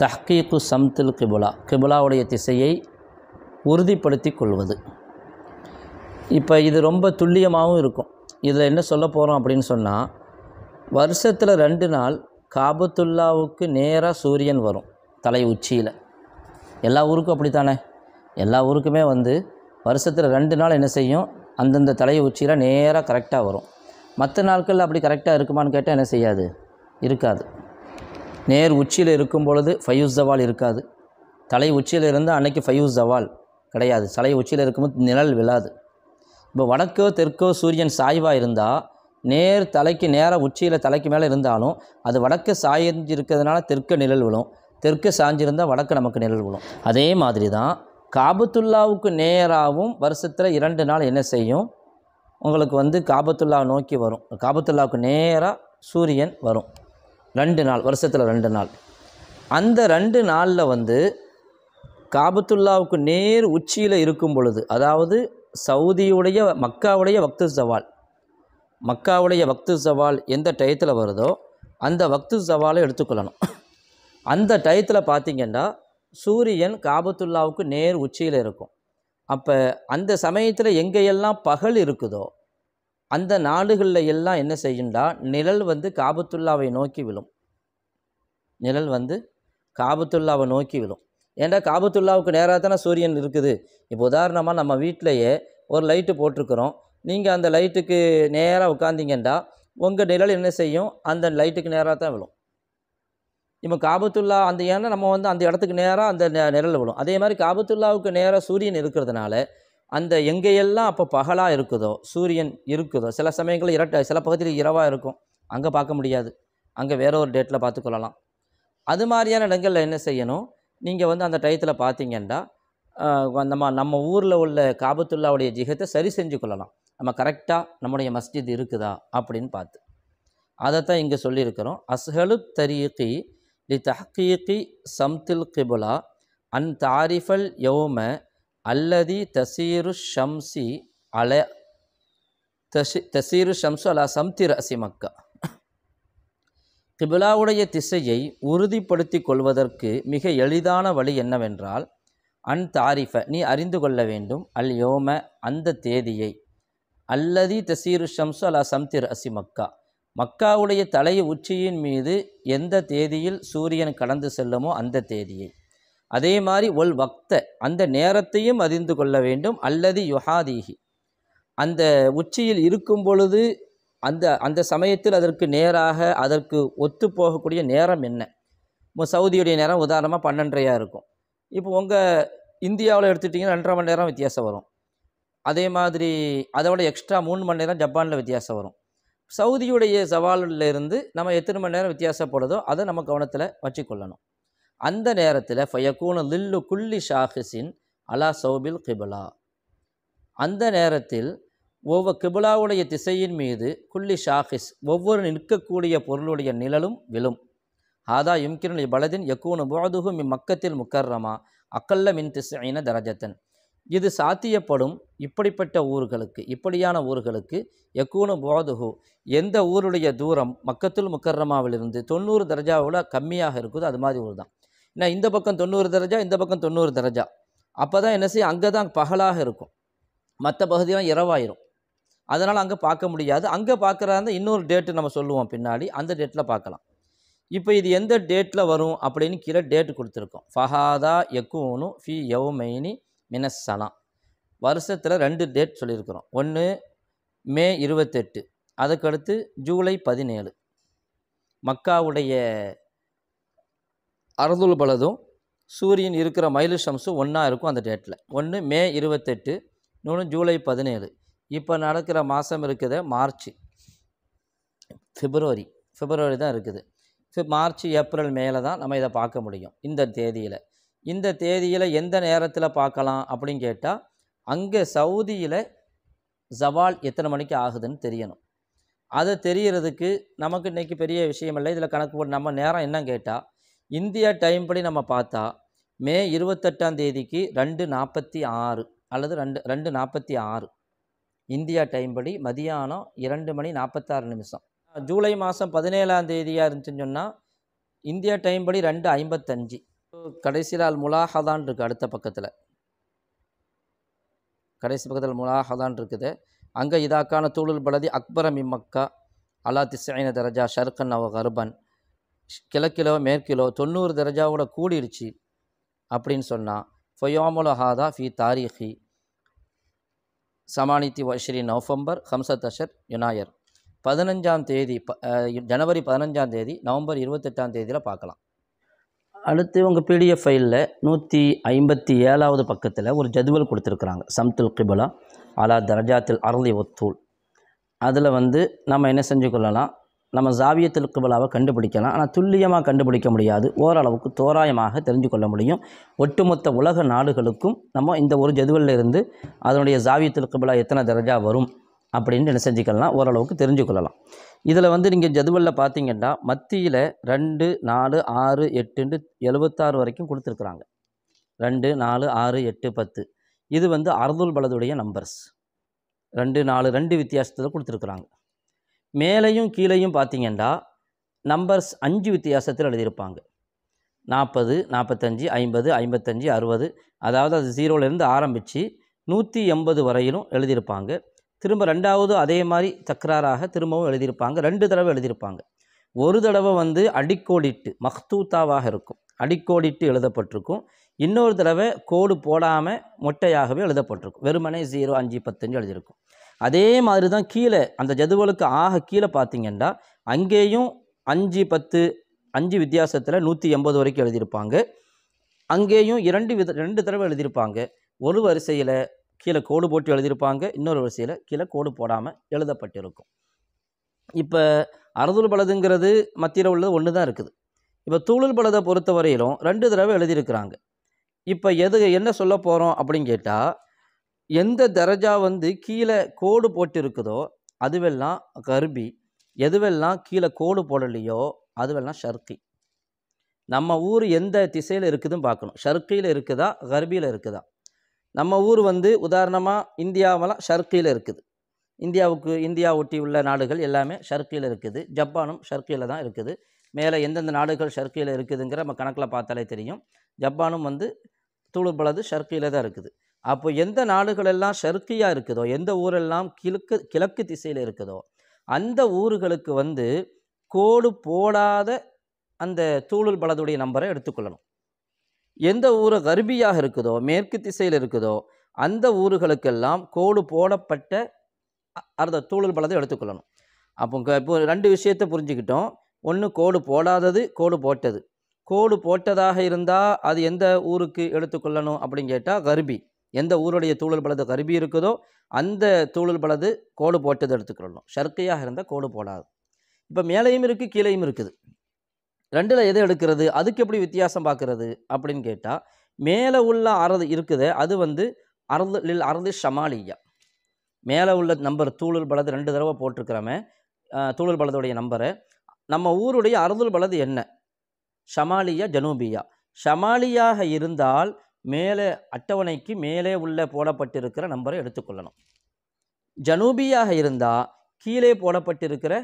தஹ்கீக்கு சம்தில் கிபுலா கிபுலாவுடைய திசையை உறுதிப்படுத்தி கொள்வது இப்போ இது ரொம்ப துல்லியமாகவும் இருக்கும் இதில் என்ன சொல்ல போகிறோம் அப்படின்னு சொன்னால் வருஷத்தில் ரெண்டு நாள் காபத்துல்லாவுக்கு நேராக சூரியன் வரும் தலை உச்சியில் எல்லா ஊருக்கும் அப்படி தானே எல்லா ஊருக்குமே வந்து வருஷத்தில் ரெண்டு நாள் என்ன செய்யும் அந்தந்த தலை உச்சியில் நேராக கரெக்டாக வரும் மற்ற நாட்களில் அப்படி கரெக்டாக இருக்குமான்னு கேட்டால் என்ன செய்யாது இருக்காது நேர் உச்சியில் இருக்கும் பொழுது ஃபயூஸ் ஜவால் இருக்காது தலை உச்சியில் இருந்தால் அன்னைக்கு ஃபயூஸ் ஜவால் கிடையாது தலை உச்சியில் இருக்கும்போது நிழல் விழாது இப்போ வடக்கோ தெற்கோ சூரியன் சாய்வாக இருந்தால் நேர் தலைக்கு நேராக உச்சியில் தலைக்கு மேலே இருந்தாலும் அது வடக்கு சாய்ஞ்சிருக்கிறதுனால தெற்கு நிழல் விழும் தெற்கு சாய்ஞ்சிருந்தால் வடக்கு நமக்கு நிழல் விழும் அதே மாதிரி தான் காபத்துல்லாவுக்கு நேராகவும் வருஷத்தில் இரண்டு நாள் என்ன செய்யும் உங்களுக்கு வந்து காபத்துல்லா நோக்கி வரும் காபத்துல்லாவுக்கு நேராக சூரியன் வரும் ரெண்டு நாள் வருஷத்தில் ரெண்டு நாள் அந்த ரெண்டு நாளில் வந்து காபத்துல்லாவுக்கு நேர் உச்சியில் இருக்கும் பொழுது அதாவது சவுதியுடைய மக்காவுடைய வக்து சவால் மக்காவுடைய வக்து சவால் எந்த டயத்தில் வருதோ அந்த வக்து சவாலை எடுத்துக்கொள்ளணும் அந்த டயத்தில் பார்த்திங்கன்னா சூரியன் காபத்துல்லாவுக்கு நேர் உச்சியில் இருக்கும் அப்போ அந்த சமயத்தில் எங்கேயெல்லாம் பகல் இருக்குதோ அந்த நாடுகளில் எல்லாம் என்ன செய்யுண்டா நிழல் வந்து காபத்துல்லாவை நோக்கி விழும் நிழல் வந்து காபத்துல்லாவை நோக்கி விழும் ஏன்டா காபத்துல்லாவுக்கு நேராக தானே சூரியன் இருக்குது இப்போ உதாரணமாக நம்ம வீட்டிலையே ஒரு லைட்டு போட்டிருக்கிறோம் நீங்கள் அந்த லைட்டுக்கு நேராக உட்காந்திங்கண்டா உங்கள் நிழல் என்ன செய்யும் அந்த லைட்டுக்கு நேராக தான் விழும் இப்போ காபத்துல்லா அந்த ஏன்னா நம்ம வந்து அந்த இடத்துக்கு நேராக அந்த நிழல் விழும் அதே மாதிரி காபத்துல்லாவுக்கு நேராக சூரியன் இருக்கிறதுனால அந்த எங்கேயெல்லாம் அப்போ பகலாக இருக்குதோ சூரியன் இருக்குதோ சில சமயங்களில் இரட்டை சில பகுதியில் இரவாக இருக்கும் அங்கே பார்க்க முடியாது அங்கே வேற ஒரு டேட்டில் பார்த்துக்கொள்ளலாம் அது மாதிரியான இடங்களில் என்ன செய்யணும் நீங்கள் வந்து அந்த டயத்தில் பார்த்தீங்கன்னா நம்ம நம்ம ஊரில் உள்ள காபத்துல்லாவுடைய ஜிகத்தை சரி செஞ்சு கொள்ளலாம் நம்ம கரெக்டாக நம்முடைய மஸ்ஜித் இருக்குதா அப்படின்னு பார்த்து அதைத்தான் இங்கே சொல்லியிருக்கிறோம் அஸ்ஹலு தரீக்கி லி தஹீக்கி சம்தில் கிபுலா அன் தாரிஃபல் யோம அல்லதி தசீரு ஷம்சி அல தசி தசீரு ஷம்சு அலா சம்திர் அசி மக்கா கிபிலாவுடைய திசையை உறுதிப்படுத்தி கொள்வதற்கு மிக எளிதான வழி என்னவென்றால் அன் தாரிஃப நீ அறிந்து கொள்ள வேண்டும் அல் யோம அந்த தேதியை அல்லதி தசீரு ஷம்சு அலா சம்திர் அசிமக்கா மக்கா மக்காவுடைய தலை உச்சியின் மீது எந்த தேதியில் சூரியன் கடந்து செல்லுமோ அந்த தேதியை அதே மாதிரி ஒல் வக்த அந்த நேரத்தையும் அறிந்து கொள்ள வேண்டும் அல்லது யுகாதீகி அந்த உச்சியில் இருக்கும் பொழுது அந்த அந்த சமயத்தில் அதற்கு நேராக அதற்கு ஒத்து போகக்கூடிய நேரம் என்ன இப்போ சவுதியுடைய நேரம் உதாரணமாக பன்னெண்டரையாக இருக்கும் இப்போ உங்கள் இந்தியாவில் எடுத்துட்டிங்கன்னா ரெண்டரை மணி நேரம் வித்தியாசம் வரும் அதே மாதிரி விட எக்ஸ்ட்ரா மூணு மணி நேரம் ஜப்பானில் வித்தியாசம் வரும் சவுதியுடைய சவாலில் இருந்து நம்ம எத்தனை மணி நேரம் வித்தியாசப்படுதோ அதை நம்ம கவனத்தில் வச்சுக்கொள்ளணும் அந்த நேரத்தில் ஃபயக்கூன லில்லு குள்ளி ஷாஹிஸின் அலா சௌபில் கிபலா அந்த நேரத்தில் ஒவ்வொரு கிபிலாவுடைய திசையின் மீது குள்ளி ஷாஹிஸ் ஒவ்வொரு நிற்கக்கூடிய பொருளுடைய நிழலும் விழும் ஹாதா யும்கிரன் பலதின் யக்கூனு போதுகும் இம்மக்கத்தில் மக்கத்தில் முக்கர்ரமா அக்கல்ல மின் திசையின தரஜத்தன் இது சாத்தியப்படும் இப்படிப்பட்ட ஊர்களுக்கு இப்படியான ஊர்களுக்கு யக்கூனு போதுகு எந்த ஊருடைய தூரம் மக்கத்தில் முக்கர்ரமாவிலிருந்து தொண்ணூறு தரஜாவோட கம்மியாக இருக்குது அது மாதிரி ஊர் தான் என்ன இந்த பக்கம் தொண்ணூறு தரஜா இந்த பக்கம் தொண்ணூறு தரஜா அப்போ தான் என்ன செய்யும் அங்கே தான் பகலாக இருக்கும் மற்ற பகுதியெலாம் இரவாயிரும் அதனால் அங்கே பார்க்க முடியாது அங்கே இருந்தால் இன்னொரு டேட்டு நம்ம சொல்லுவோம் பின்னாடி அந்த டேட்டில் பார்க்கலாம் இப்போ இது எந்த டேட்டில் வரும் அப்படின்னு கீழே டேட்டு கொடுத்துருக்கோம் ஃபஹாதா எக்கூனு ஃபி மெய்னி மினசனா வருஷத்தில் ரெண்டு டேட் சொல்லியிருக்கிறோம் ஒன்று மே இருபத்தெட்டு அதுக்கடுத்து ஜூலை பதினேழு மக்காவுடைய அரதுல் பலதும் சூரியன் இருக்கிற மயிலு ஒன்றா இருக்கும் அந்த டேட்டில் ஒன்று மே இருபத்தெட்டு இன்னொன்று ஜூலை பதினேழு இப்போ நடக்கிற மாதம் இருக்குது மார்ச் ஃபிப்ரவரி ஃபிப்ரவரி தான் இருக்குது மார்ச் ஏப்ரல் மேலே தான் நம்ம இதை பார்க்க முடியும் இந்த தேதியில் இந்த தேதியில் எந்த நேரத்தில் பார்க்கலாம் அப்படின்னு கேட்டால் அங்கே சவுதியில் ஜவால் எத்தனை மணிக்கு ஆகுதுன்னு தெரியணும் அதை தெரிகிறதுக்கு நமக்கு இன்றைக்கி பெரிய விஷயம் இல்லை இதில் கணக்கு போட்டு நம்ம நேரம் என்னன்னு கேட்டால் இந்தியா டைம் படி நம்ம பார்த்தா மே இருபத்தெட்டாம் தேதிக்கு ரெண்டு நாற்பத்தி ஆறு அல்லது ரெண்டு ரெண்டு நாற்பத்தி ஆறு இந்தியா டைம் படி மதியானம் இரண்டு மணி நாற்பத்தாறு நிமிஷம் ஜூலை மாதம் பதினேழாம் தேதியாக இருந்துச்சுன்னு சொன்னால் இந்தியா டைம் படி ரெண்டு ஐம்பத்தஞ்சு கடைசி நாள் முலாஹதான் இருக்குது அடுத்த பக்கத்தில் கடைசி பக்கத்தில் முலாஹதான் இருக்குது அங்கே இதாக்கான தூளுல் பலதி அக்பரம் இம்மக்கா அலா திசைன தரஜா ஷர்கன் அவ கர்பன் கிழக்கிலோ மேற்கிலோ தொண்ணூறு தரஜாவோட கூடிடுச்சு அப்படின்னு சொன்னால் ஃபயோமுல ஹாதா ஃபி தாரிஹி சமானித்தி ஸ்ரீ நவம்பர் ஹம்சத்தஷர் யுனாயர் பதினஞ்சாம் தேதி ஜனவரி பதினஞ்சாம் தேதி நவம்பர் இருபத்தெட்டாம் தேதியில் பார்க்கலாம் அடுத்து உங்கள் பிடிஎஃப் ஃபைலில் நூற்றி ஐம்பத்தி ஏழாவது பக்கத்தில் ஒரு ஜதுவல் கொடுத்துருக்குறாங்க சம்துல் கிபலா அலா தரஜாத்தில் அருளி ஒத்தூல் அதில் வந்து நம்ம என்ன செஞ்சு கொள்ளலாம் நம்ம ஜாவியத்தில் குபலாவை கண்டுபிடிக்கலாம் ஆனால் துல்லியமாக கண்டுபிடிக்க முடியாது ஓரளவுக்கு தோராயமாக தெரிஞ்சு கொள்ள முடியும் ஒட்டுமொத்த உலக நாடுகளுக்கும் நம்ம இந்த ஒரு ஜதுவலில் இருந்து அதனுடைய ஜாவியத்தில் குபலா எத்தனை தரஜா வரும் அப்படின்னு என்ன செஞ்சுக்கலாம் ஓரளவுக்கு தெரிஞ்சு கொள்ளலாம் இதில் வந்து நீங்கள் ஜதுவலில் பார்த்தீங்கன்னா மத்தியில் ரெண்டு நாலு ஆறு எட்டுன்னு எழுபத்தாறு வரைக்கும் கொடுத்துருக்குறாங்க ரெண்டு நாலு ஆறு எட்டு பத்து இது வந்து அர்துல் பலதுடைய நம்பர்ஸ் ரெண்டு நாலு ரெண்டு வித்தியாசத்தில் கொடுத்துருக்குறாங்க மேலையும் கீழையும் பார்த்திங்கன்னா நம்பர்ஸ் அஞ்சு வித்தியாசத்தில் எழுதியிருப்பாங்க நாற்பது நாற்பத்தஞ்சு ஐம்பது ஐம்பத்தஞ்சு அறுபது அதாவது அது ஜீரோலேருந்து ஆரம்பித்து நூற்றி எண்பது வரையிலும் எழுதியிருப்பாங்க திரும்ப ரெண்டாவது அதே மாதிரி தக்கராறாக திரும்பவும் எழுதியிருப்பாங்க ரெண்டு தடவை எழுதியிருப்பாங்க ஒரு தடவை வந்து அடிக்கோடிட்டு மஹ்தூத்தாவாக இருக்கும் அடிக்கோடிட்டு எழுதப்பட்டிருக்கும் இன்னொரு தடவை கோடு போடாமல் மொட்டையாகவே எழுதப்பட்டிருக்கும் வெறுமனே ஜீரோ அஞ்சு பத்தஞ்சு எழுதியிருக்கும் அதே மாதிரி தான் கீழே அந்த ஜதுவலுக்கு ஆக கீழே பார்த்தீங்கன்னா அங்கேயும் அஞ்சு பத்து அஞ்சு வித்தியாசத்தில் நூற்றி எண்பது வரைக்கும் எழுதியிருப்பாங்க அங்கேயும் இரண்டு வித ரெண்டு தடவை எழுதியிருப்பாங்க ஒரு வரிசையில் கீழே கோடு போட்டு எழுதியிருப்பாங்க இன்னொரு வரிசையில் கீழே கோடு போடாமல் எழுதப்பட்டிருக்கும் இப்போ அறுதுல் பலதுங்கிறது மத்தியில் உள்ளது ஒன்று தான் இருக்குது இப்போ தூளல் பலதை பொறுத்த வரையிலும் ரெண்டு தடவை எழுதியிருக்கிறாங்க இப்போ எது என்ன சொல்ல போகிறோம் அப்படின்னு கேட்டால் எந்த தரஜா வந்து கீழே கோடு போட்டிருக்குதோ அதுவெல்லாம் கர்பி எதுவெல்லாம் கீழே கோடு போடலையோ அதுவெல்லாம் ஷர்க்கி நம்ம ஊர் எந்த திசையில் இருக்குதுன்னு பார்க்கணும் ஷர்க்கியில் இருக்குதா கர்பியில் இருக்குதா நம்ம ஊர் வந்து உதாரணமாக இந்தியாவெல்லாம் ஷர்க்கியில் இருக்குது இந்தியாவுக்கு இந்தியா ஒட்டி உள்ள நாடுகள் எல்லாமே ஷர்க்கியில் இருக்குது ஜப்பானும் ஷர்க்கியில் தான் இருக்குது மேலே எந்தெந்த நாடுகள் ஷர்க்கியில் இருக்குதுங்கிற நம்ம கணக்கில் பார்த்தாலே தெரியும் ஜப்பானும் வந்து தூளுபலது ஷர்க்கியில் தான் இருக்குது அப்போ எந்த நாடுகளெல்லாம் ஷர்க்கியாக இருக்குதோ எந்த ஊரெல்லாம் கிழக்கு கிழக்கு திசையில் இருக்குதோ அந்த ஊர்களுக்கு வந்து கோடு போடாத அந்த தூளுல் பலதுடைய நம்பரை எடுத்துக்கொள்ளணும் எந்த ஊர் கர்பியாக இருக்குதோ மேற்கு திசையில் இருக்குதோ அந்த ஊர்களுக்கெல்லாம் கோடு போடப்பட்ட அந்த தூளுல் பலத்தை எடுத்துக்கொள்ளணும் அப்போ இப்போ ரெண்டு விஷயத்தை புரிஞ்சுக்கிட்டோம் ஒன்று கோடு போடாதது கோடு போட்டது கோடு போட்டதாக இருந்தால் அது எந்த ஊருக்கு எடுத்துக்கொள்ளணும் அப்படின்னு கேட்டால் கர்பி எந்த ஊருடைய தூளல் பலது கருவி இருக்குதோ அந்த தூளல் பலது கோடு போட்டது எடுத்துக்கிறணும் ஷர்க்கையாக இருந்தால் கோடு போடாது இப்போ மேலேயும் இருக்குது கீழேயும் இருக்குது ரெண்டில் எதை எடுக்கிறது அதுக்கு எப்படி வித்தியாசம் பார்க்குறது அப்படின்னு கேட்டால் மேலே உள்ள அறது இருக்குது அது வந்து அறது லில் அறது ஷமாலியா மேலே உள்ள நம்பர் தூளல் பலது ரெண்டு தடவை போட்டிருக்கிறோமே தூளல் பலதுடைய நம்பரை நம்ம ஊருடைய அறுதல் பலது என்ன ஷமாலியா ஜனூபியா ஷமாலியாக இருந்தால் மேலே அட்டவணைக்கு மேலே உள்ள போடப்பட்டிருக்கிற நம்பரை எடுத்துக்கொள்ளணும் ஜனூபியாக இருந்தால் கீழே போடப்பட்டிருக்கிற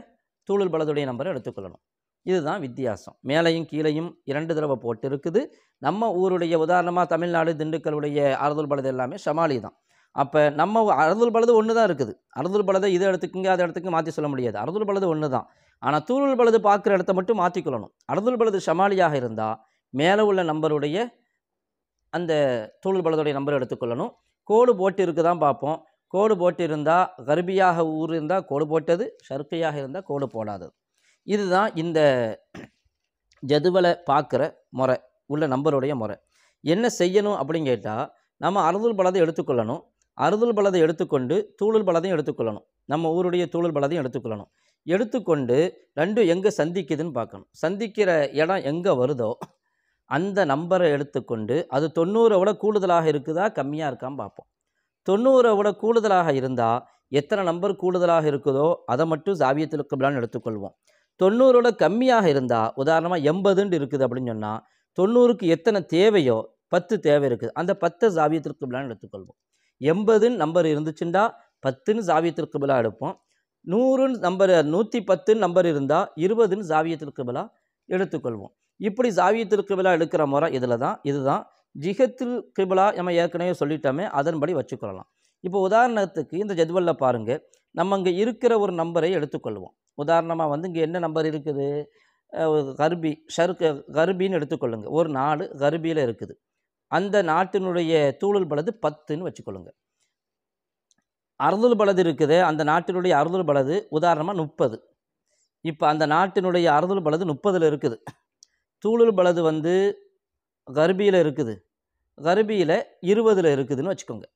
தூளுல் பலதுடைய நம்பரை எடுத்துக்கொள்ளணும் இதுதான் வித்தியாசம் மேலையும் கீழையும் இரண்டு தடவை போட்டு இருக்குது நம்ம ஊருடைய உதாரணமாக தமிழ்நாடு திண்டுக்கலுடைய அறுதல் பலது எல்லாமே ஷமாலி தான் அப்போ நம்ம அறுதல் பலது ஒன்று தான் இருக்குது அறுதல் பலதை இதை எடுத்துக்குங்க அதை இடத்துக்கு மாற்றி சொல்ல முடியாது அறுதல் பலது ஒன்று தான் ஆனால் தூளுல் பலது பார்க்குற இடத்த மட்டும் மாற்றிக்கொள்ளணும் அறுதல் பலது சமாளியாக இருந்தால் மேலே உள்ள நம்பருடைய அந்த தூள் பலத்துடைய நம்பர் எடுத்துக்கொள்ளணும் கோடு போட்டிருக்கு தான் பார்ப்போம் கோடு போட்டிருந்தால் கர்ப்பியாக ஊர் இருந்தால் கோடு போட்டது ஷர்க்கையாக இருந்தால் கோடு போடாதது இதுதான் இந்த ஜதுவலை பார்க்குற முறை உள்ள நம்பருடைய முறை என்ன செய்யணும் அப்படின்னு கேட்டால் நம்ம அறுதல் பலத்தை எடுத்துக்கொள்ளணும் அறுதல் பலத்தை எடுத்துக்கொண்டு தூளல் பலத்தையும் எடுத்துக்கொள்ளணும் நம்ம ஊருடைய தூளல் பலத்தையும் எடுத்துக்கொள்ளணும் எடுத்துக்கொண்டு ரெண்டும் எங்கே சந்திக்குதுன்னு பார்க்கணும் சந்திக்கிற இடம் எங்கே வருதோ அந்த நம்பரை எடுத்துக்கொண்டு அது தொண்ணூறை விட கூடுதலாக இருக்குதா கம்மியாக இருக்கான்னு பார்ப்போம் தொண்ணூறை விட கூடுதலாக இருந்தால் எத்தனை நம்பர் கூடுதலாக இருக்குதோ அதை மட்டும் ஜாவியத்தில் கபிலான்னு எடுத்துக்கொள்வோம் தொண்ணூறோட கம்மியாக இருந்தால் உதாரணமாக எண்பதுன்னு இருக்குது அப்படின்னு சொன்னால் தொண்ணூறுக்கு எத்தனை தேவையோ பத்து தேவை இருக்குது அந்த பத்தை ஜாவியத்தில் கபிலான்னு எடுத்துக்கொள்வோம் எண்பதுன்னு நம்பர் இருந்துச்சுண்டா பத்துன்னு ஜாவியத்தில் கபிலா எடுப்போம் நூறுன்னு நம்பர் நூற்றி பத்துன்னு நம்பர் இருந்தால் இருபதுன்னு ஜாவியத்தில் கபிலா எடுத்துக்கொள்வோம் இப்படி ஜாவியத்தில் கிபிலா எடுக்கிற முறை இதில் தான் இதுதான் ஜிஹத்தில் கிபிலா நம்ம ஏற்கனவே சொல்லிட்டோமே அதன்படி வச்சுக்கொள்ளலாம் இப்போ உதாரணத்துக்கு இந்த ஜெதுவலில் பாருங்கள் நம்ம இங்கே இருக்கிற ஒரு நம்பரை எடுத்துக்கொள்வோம் உதாரணமாக வந்து இங்கே என்ன நம்பர் இருக்குது கர்பி ஷர்க்கு கர்பின்னு எடுத்துக்கொள்ளுங்கள் ஒரு நாடு கர்பியில் இருக்குது அந்த நாட்டினுடைய தூளல் பலது பத்துன்னு வச்சுக்கொள்ளுங்கள் அறுதல் பலது இருக்குது அந்த நாட்டினுடைய அறுதல் பலது உதாரணமாக முப்பது இப்போ அந்த நாட்டினுடைய அறுதல் பலது முப்பதில் இருக்குது தூளுல் பலது வந்து கர்பியில் இருக்குது கர்பியில் இருபதில் இருக்குதுன்னு வச்சுக்கோங்க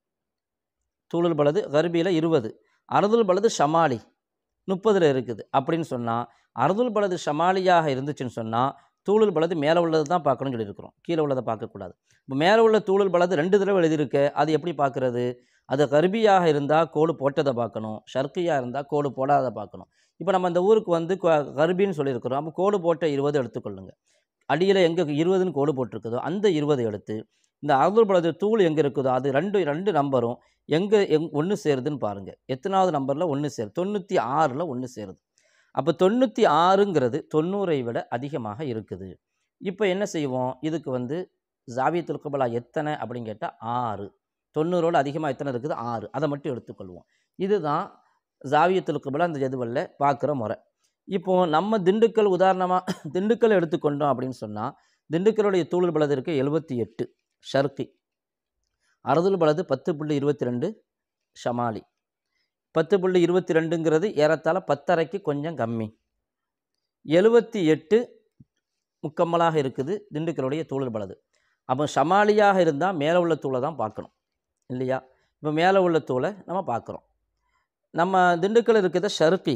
தூளுல் பலது கர்பியில் இருபது அறுதுல் பலது ஷமாலி முப்பதில் இருக்குது அப்படின்னு சொன்னால் அறுதுல் பலது ஷமாலியாக இருந்துச்சுன்னு சொன்னால் தூளுல் பலது மேலே உள்ளது தான் பார்க்கணும்னு சொல்லியிருக்கிறோம் கீழே உள்ளதை பார்க்கக்கூடாது இப்போ மேலே உள்ள தூளுல் பலது ரெண்டு தடவை எழுதியிருக்க அது எப்படி பார்க்குறது அது கர்பியாக இருந்தால் கோடு போட்டதை பார்க்கணும் ஷர்க்கியாக இருந்தால் கோடு போடாத பார்க்கணும் இப்போ நம்ம இந்த ஊருக்கு வந்து கருபின்னு சொல்லியிருக்கிறோம் அப்போ கோடு போட்ட இருபது எடுத்துக்கொள்ளுங்கள் அடியில் எங்கே இருபதுன்னு கோடு போட்டிருக்குதோ அந்த இருபது எடுத்து இந்த அகதூர் பழத்து தூள் எங்கே இருக்குதோ அது ரெண்டு ரெண்டு நம்பரும் எங்கே எங் ஒன்று சேருதுன்னு பாருங்கள் எத்தனாவது நம்பரில் ஒன்று சேருது தொண்ணூற்றி ஆறில் ஒன்று சேருது அப்போ தொண்ணூற்றி ஆறுங்கிறது தொண்ணூறை விட அதிகமாக இருக்குது இப்போ என்ன செய்வோம் இதுக்கு வந்து ஜாவிய குபலா எத்தனை அப்படின்னு கேட்டால் ஆறு தொண்ணூறோடு அதிகமாக எத்தனை இருக்குது ஆறு அதை மட்டும் எடுத்துக்கொள்வோம் இதுதான் ஜாவியத்தில் குபலா அந்த ஜதுவலில் பார்க்குற முறை இப்போது நம்ம திண்டுக்கல் உதாரணமாக திண்டுக்கல் எடுத்துக்கொண்டோம் அப்படின்னு சொன்னால் திண்டுக்கலுடைய தூளல் பலது இருக்குது எழுபத்தி எட்டு ஷர்கி அறுதல் பலது பத்து புள்ளி இருபத்தி ரெண்டு ஷமாலி பத்து புள்ளி இருபத்தி ரெண்டுங்கிறது ஏறத்தாழ பத்தரைக்கு கொஞ்சம் கம்மி எழுபத்தி எட்டு முக்கம்மலாக இருக்குது திண்டுக்கலுடைய தூளல் பலது அப்போ ஷமாலியாக இருந்தால் மேலே உள்ள தூளை தான் பார்க்கணும் இல்லையா இப்போ மேலே உள்ள தூளை நம்ம பார்க்குறோம் நம்ம திண்டுக்கல் இருக்கிறத ஷர்பி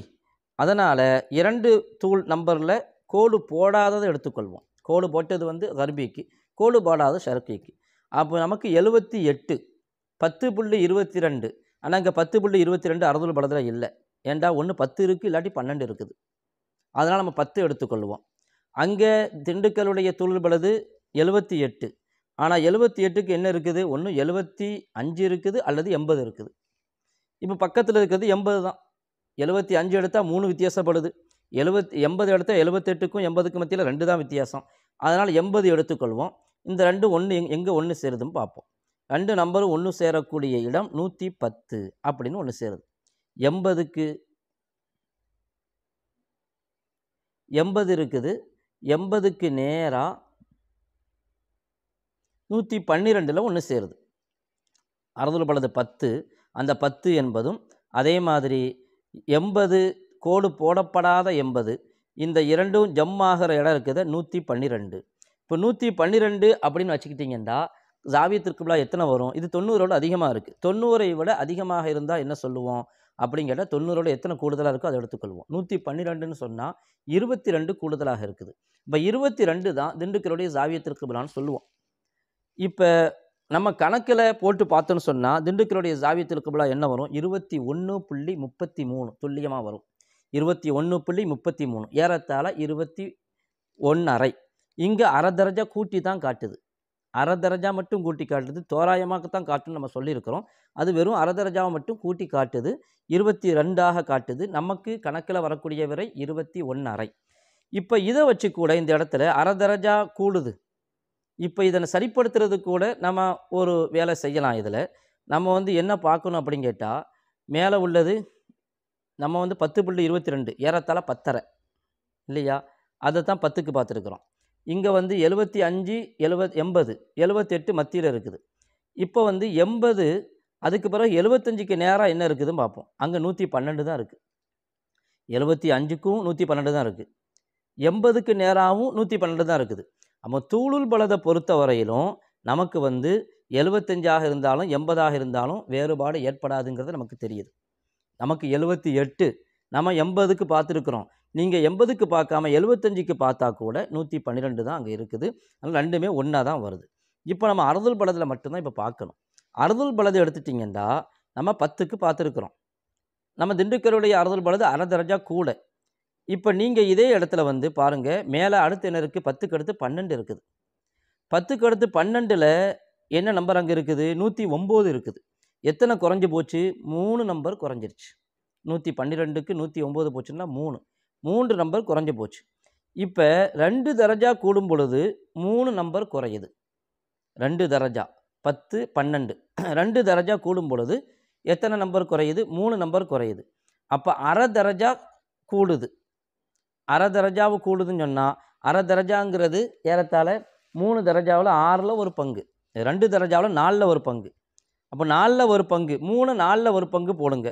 அதனால் இரண்டு தூள் நம்பரில் கோடு போடாததை எடுத்துக்கொள்வோம் கோடு போட்டது வந்து கர்பிக்கு கோடு போடாத ஷர்பிக்கு அப்போ நமக்கு எழுபத்தி எட்டு பத்து புள்ளி இருபத்தி ரெண்டு ஆனால் இங்கே பத்து புள்ளி இருபத்தி ரெண்டு அறுதல் படத்தில் இல்லை ஏண்டா ஒன்று பத்து இருக்குது இல்லாட்டி பன்னெண்டு இருக்குது அதனால் நம்ம பத்து எடுத்துக்கொள்வோம் அங்கே திண்டுக்கலுடைய தூள் பலது எழுபத்தி எட்டு ஆனால் எழுபத்தி எட்டுக்கு என்ன இருக்குது ஒன்று எழுபத்தி அஞ்சு இருக்குது அல்லது எண்பது இருக்குது இப்போ பக்கத்தில் இருக்கிறது எண்பது தான் எழுபத்தி அஞ்சு எடுத்தால் மூணு வித்தியாசப்படுது எழுபத்தி எண்பது எடுத்தால் எழுபத்தெட்டுக்கும் எண்பதுக்கும் மத்தியில் ரெண்டு தான் வித்தியாசம் அதனால் எண்பது எடுத்துக்கொள்வோம் இந்த ரெண்டு ஒன்று எங் எங்கே ஒன்று சேருதுன்னு பார்ப்போம் ரெண்டு நம்பரும் ஒன்று சேரக்கூடிய இடம் நூற்றி பத்து அப்படின்னு ஒன்று சேருது எண்பதுக்கு எண்பது இருக்குது எண்பதுக்கு நேராக நூற்றி பன்னிரெண்டில் ஒன்று சேருது அறுதல் பலது பத்து அந்த பத்து என்பதும் அதே மாதிரி எண்பது கோடு போடப்படாத எண்பது இந்த இரண்டும் ஜம் ஆகிற இடம் இருக்குது நூற்றி பன்னிரெண்டு இப்போ நூற்றி பன்னிரெண்டு அப்படின்னு வச்சுக்கிட்டிங்கன்னா ஜாவியத்திற்குள்ளா எத்தனை வரும் இது தொண்ணூறோடு அதிகமாக இருக்குது தொண்ணூறை விட அதிகமாக இருந்தால் என்ன சொல்லுவோம் அப்படின்னு கேட்டால் தொண்ணூறோட எத்தனை கூடுதலாக இருக்கோ அதை எடுத்துக்கொள்வோம் நூற்றி பன்னிரெண்டுன்னு சொன்னால் இருபத்தி ரெண்டு கூடுதலாக இருக்குது இப்போ இருபத்தி ரெண்டு தான் திண்டுக்கலுடைய ஜாவியத்திற்கு பிளான்னு சொல்லுவோம் இப்போ நம்ம கணக்கில் போட்டு பார்த்தோன்னு சொன்னால் திண்டுக்கலுடைய ஜாவியத்தில் குபலா என்ன வரும் இருபத்தி ஒன்று புள்ளி முப்பத்தி மூணு துல்லியமாக வரும் இருபத்தி ஒன்று புள்ளி முப்பத்தி மூணு ஏறத்தாழ இருபத்தி ஒன்று இங்கே அரை தரஜா கூட்டி தான் காட்டுது அரை தரஜா மட்டும் கூட்டி காட்டுது தோராயமாக தான் காட்டுன்னு நம்ம சொல்லியிருக்கிறோம் அது வெறும் அரை தரஜாவை மட்டும் கூட்டி காட்டுது இருபத்தி ரெண்டாக காட்டுது நமக்கு கணக்கில் வரக்கூடிய வரை இருபத்தி ஒன்று இப்போ இதை வச்சு கூட இந்த இடத்துல அரை தரஜா கூடுது இப்போ இதனை சரிப்படுத்துறதுக்கு கூட நம்ம ஒரு வேலை செய்யலாம் இதில் நம்ம வந்து என்ன பார்க்கணும் அப்படின்னு கேட்டால் மேலே உள்ளது நம்ம வந்து பத்து புள்ளி இருபத்தி ரெண்டு ஏறத்தாழ பத்தரை இல்லையா அதை தான் பத்துக்கு பார்த்துருக்குறோம் இங்கே வந்து எழுபத்தி அஞ்சு எழுபத் எண்பது எழுபத்தெட்டு மத்தியில் இருக்குது இப்போ வந்து எண்பது அதுக்கு பிறகு எழுபத்தஞ்சுக்கு நேராக என்ன இருக்குதுன்னு பார்ப்போம் அங்கே நூற்றி பன்னெண்டு தான் இருக்குது எழுபத்தி அஞ்சுக்கும் நூற்றி பன்னெண்டு தான் இருக்குது எண்பதுக்கு நேராகவும் நூற்றி பன்னெண்டு தான் இருக்குது அப்போ தூளுல் பலதை பொறுத்த வரையிலும் நமக்கு வந்து எழுபத்தஞ்சாக இருந்தாலும் எண்பதாக இருந்தாலும் வேறுபாடு ஏற்படாதுங்கிறது நமக்கு தெரியுது நமக்கு எழுபத்தி எட்டு நம்ம எண்பதுக்கு பார்த்துருக்குறோம் நீங்கள் எண்பதுக்கு பார்க்காம எழுபத்தஞ்சுக்கு பார்த்தா கூட நூற்றி பன்னிரெண்டு தான் அங்கே இருக்குது அதனால் ரெண்டுமே ஒன்றா தான் வருது இப்போ நம்ம அறுதல் பலதில் மட்டும்தான் இப்போ பார்க்கணும் அறுதல் பலது எடுத்துட்டிங்கன்னா நம்ம பத்துக்கு பார்த்துருக்குறோம் நம்ம திண்டுக்கருடைய அறுதல் பலது அரை தரஞ்சா கூட இப்போ நீங்கள் இதே இடத்துல வந்து பாருங்கள் மேலே அடுத்து என்ன இருக்குது பத்துக்கு அடுத்து பன்னெண்டு இருக்குது பத்துக்கு அடுத்து பன்னெண்டில் என்ன நம்பர் அங்கே இருக்குது நூற்றி ஒம்பது இருக்குது எத்தனை குறைஞ்சி போச்சு மூணு நம்பர் குறைஞ்சிருச்சு நூற்றி பன்னிரெண்டுக்கு நூற்றி ஒம்பது போச்சுன்னா மூணு மூன்று நம்பர் குறைஞ்சி போச்சு இப்போ ரெண்டு தரஜா கூடும் பொழுது மூணு நம்பர் குறையுது ரெண்டு தரஜா பத்து பன்னெண்டு ரெண்டு தரஜா கூடும் பொழுது எத்தனை நம்பர் குறையுது மூணு நம்பர் குறையுது அப்போ அரை தரஜா கூடுது அரை தரஜாவு கூடுதுன்னு சொன்னால் அரை தரஜாங்கிறது ஏறத்தாழ மூணு தரஜாவில் ஆறில் ஒரு பங்கு ரெண்டு தரஜாவில் நாலில் ஒரு பங்கு அப்போ நாலில் ஒரு பங்கு மூணு நாலில் ஒரு பங்கு போடுங்க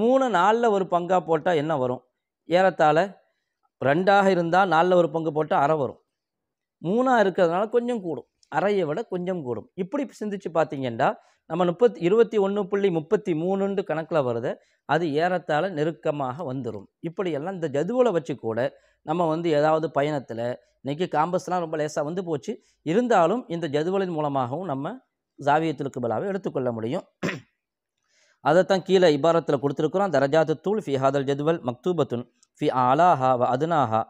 மூணு நாலில் ஒரு பங்காக போட்டால் என்ன வரும் ஏறத்தாழ ரெண்டாக இருந்தால் நாலில் ஒரு பங்கு போட்டால் அரை வரும் மூணாக இருக்கிறதுனால கொஞ்சம் கூடும் அறையை விட கொஞ்சம் கூடும் இப்படி சிந்திச்சு பார்த்தீங்கன்னா நம்ம முப்பத்தி இருபத்தி ஒன்று புள்ளி முப்பத்தி மூணுண்டு கணக்கில் வருது அது ஏறத்தாழ நெருக்கமாக வந்துடும் இப்படியெல்லாம் இந்த ஜதுவில் வச்சு கூட நம்ம வந்து ஏதாவது பயணத்தில் இன்றைக்கி காம்பஸ்லாம் ரொம்ப லேசாக வந்து போச்சு இருந்தாலும் இந்த ஜதுவலின் மூலமாகவும் நம்ம ஜாவியத்திற்கு பலாவை எடுத்துக்கொள்ள முடியும் அதைத்தான் கீழே இபாரத்தில் கொடுத்துருக்குறோம் தரஜாத்து தூள் ஃபி ஹாதல் ஜதுவல் மக்தூபத்துன் ஃபி ஆலாஹா வ அதுனாஹா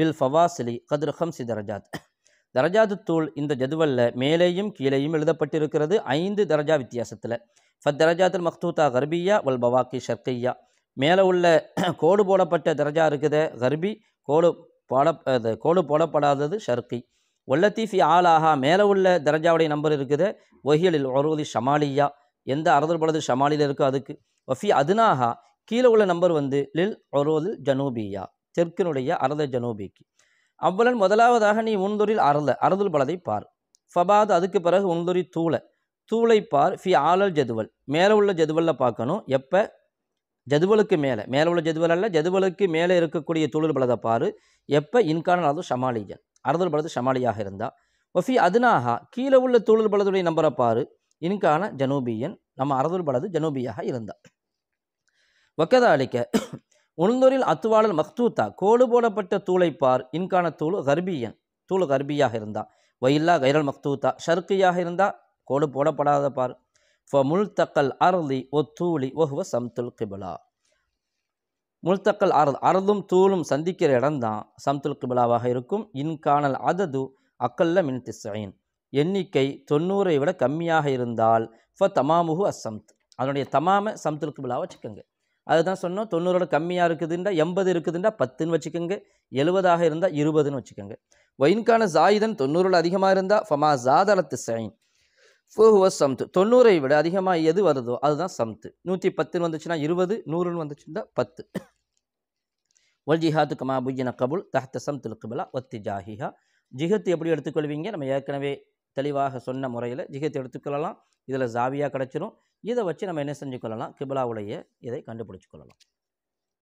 பில் ஃபவாசிலி கதிர் ஹம்சி தரஜாத் தரஜாது தூள் இந்த ஜதுவல்ல மேலேயும் கீழேயும் எழுதப்பட்டிருக்கிறது ஐந்து தரஜா வித்தியாசத்தில் ஃபத் தரஜாத்தில் மக்தூத்தா கர்பியா வல் பவாக்கி ஷர்கையா மேலே உள்ள கோடு போடப்பட்ட தரஜா இருக்குது கர்பி கோடு போட கோடு போடப்படாதது ஷர்கி ஒல்லத்தீஃபி ஆளாகா மேலே உள்ள தரஜாவுடைய நம்பர் இருக்குது ஒஹியலில் ஒருவது ஷமாலியா எந்த அறுதல் படது ஷமாலியில் இருக்கோ அதுக்கு ஒஃபி அதுனாஹா கீழே உள்ள நம்பர் வந்து லில் ஒருவது ஜனூபியா தெற்கினுடைய அரத ஜனூபிக்கு அவ்வளன் முதலாவதாக நீ உன்தொரில் அருள அறுதல் பலதை பார் ஃபபாத் அதுக்கு பிறகு உன்தொரி தூளை தூளை பார் ஃபி ஆளல் ஜதுவல் மேலே உள்ள ஜதுவலில் பார்க்கணும் எப்போ ஜதுவலுக்கு மேலே மேலே உள்ள ஜதுவல் அல்ல ஜதுவலுக்கு மேலே இருக்கக்கூடிய தூளல் பலதை பார் எப்போ இன்கான அது ஷமாலிஜன் அறுதல் பலது ஷமாலியாக இருந்தால் ஒஃபி அதுனாக கீழே உள்ள தூளல் பலதுடைய நம்பரை பார் இன்கான ஜனூபியன் நம்ம அறுதல் பலது ஜனூபியாக இருந்தால் ஒக்கதா அளிக்க உளுந்தூரில் அத்துவாளர் மக்தூத்தா கோடு போடப்பட்ட தூளைப்பார் இன்கான தூள் கர்பியன் தூள் கர்பியாக இருந்தா வயில்லா கைரல் மக்தூத்தா ஷர்க்கியாக இருந்தா கோடு போடப்படாத பார் ஃப முல்தக்கல் அரதி ஒ தூளி ஓஹுவ சம்துல் கிபிலா முல்தக்கல் அர்த் அர்தும் தூளும் சந்திக்கிற இடம்தான் சம்துல் கிபிலாவாக இருக்கும் இன்கானல் அதது அக்கல்ல மின் திசைன் எண்ணிக்கை தொண்ணூறை விட கம்மியாக இருந்தால் ஃப தமாமுகு அசம்த் அதனுடைய தமாம சம்துல் கிபிலாவை வச்சுக்கோங்க அதுதான் சொன்னோம் தொண்ணூறோட கம்மியாக இருக்குதுண்டா எண்பது இருக்குதுண்டா பத்துன்னு வச்சுக்கோங்க எழுபதாக இருந்தால் இருபதுன்னு வச்சுக்கோங்க ஒயின்கான ஜாயிதன் தொண்ணூறில் அதிகமாக இருந்தால் ஃபமா ஜாதளத்து சைன் ஃபோஹுவ சம்து தொண்ணூறை விட அதிகமாக எது வருதோ அதுதான் சம்து நூற்றி பத்துன்னு வந்துச்சுன்னா இருபது நூறுன்னு வந்துச்சுன்னா பத்து ஒல் ஜிஹாத்து கமா புஜின கபுல் தஹத்த சம்துல் கபுலா ஒத்தி ஜாஹிஹா ஜிஹத்து எப்படி எடுத்துக்கொள்வீங்க நம்ம ஏற்கனவே தெளிவாக சொன்ன முறையில் ஜிஹத் எடுத்துக்கொள்ளலாம் இதில் ஜாவியாக கிடச்சிரும் இதை வச்சு நம்ம என்ன செஞ்சுக்கொள்ளலாம் கிபிலாவுடைய இதை கண்டுபிடிச்சிக்கொள்ளலாம்